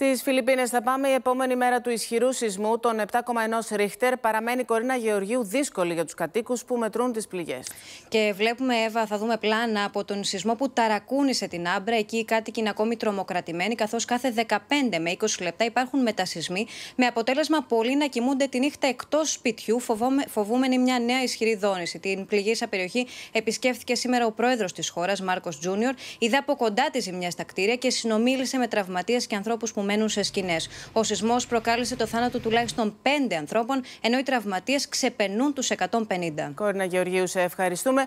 Στις Φιλιππίνες θα πάμε. Η επόμενη μέρα του ισχυρού σεισμού των 7,1 Ρίχτερ παραμένει η Κορίνα Γεωργίου δύσκολη για τους κατοίκους που μετρούν τις πληγές. Και βλέπουμε, Εύα, θα δούμε πλάνα από τον σεισμό που ταρακούνησε την Άμπρα. Εκεί οι κάτοικοι είναι ακόμη τρομοκρατημένοι, καθώς κάθε 15 με 20 λεπτά υπάρχουν μετασυσμοί. Με αποτέλεσμα πολλοί να κοιμούνται τη νύχτα εκτός σπιτιού, φοβούμενοι μια νέα ισχυρή δόνηση. Την πληγήσα περιοχή επισκέφθηκε σήμερα ο πρόεδρος της χώρας, Μάρκος Τζούνιορ. Είδε από κοντά τη ζημιά στα κτίρια και συνομίλησε με τραυματίες και ανθρώπους που σε Ο σεισμός προκάλεσε το θάνατο τουλάχιστον 5 ανθρώπων, ενώ οι τραυματίες ξεπερνούν τους 150. Κόρνα Γεωργίου, σε ευχαριστούμε.